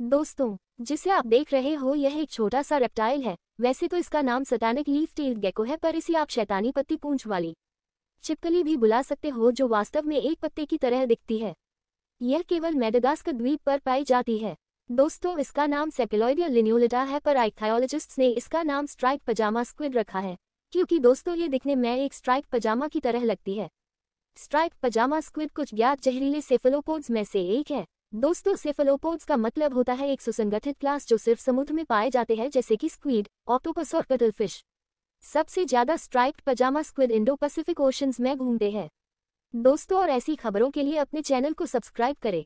दोस्तों जिसे आप देख रहे हो यह एक छोटा सा रेप्टाइल है वैसे तो इसका नाम सटानिक लीफ टेल्ड गेको है पर इसे आप शैतानी पत्ती पूंछ वाली चिपकली भी बुला सकते हो जो वास्तव में एक पत्ते की तरह दिखती है यह केवल मेडागास्कर द्वीप पर पाई जाती है दोस्तों इसका नाम सेपेलोइडिया लिन्योलिटा है पर आइथायोलॉजिस्ट ने इसका नाम स्ट्राइक पजामा स्क्विड रखा है क्योंकि दोस्तों ये दिखने में एक स्ट्राइक पजामा की तरह लगती है स्ट्राइक पजामा स्क्विड कुछ ज्ञात जहरीले सेफलोपोड्स में से एक है दोस्तों सेफलोपोड्स का मतलब होता है एक सुसंगठित क्लास जो सिर्फ समुद्र में पाए जाते हैं जैसे कि स्क्वीड ऑक्टोपस और फिश सबसे ज्यादा striped pyjama squid Indo Pacific oceans में घूमते हैं दोस्तों और ऐसी खबरों के लिए अपने चैनल को सब्सक्राइब करें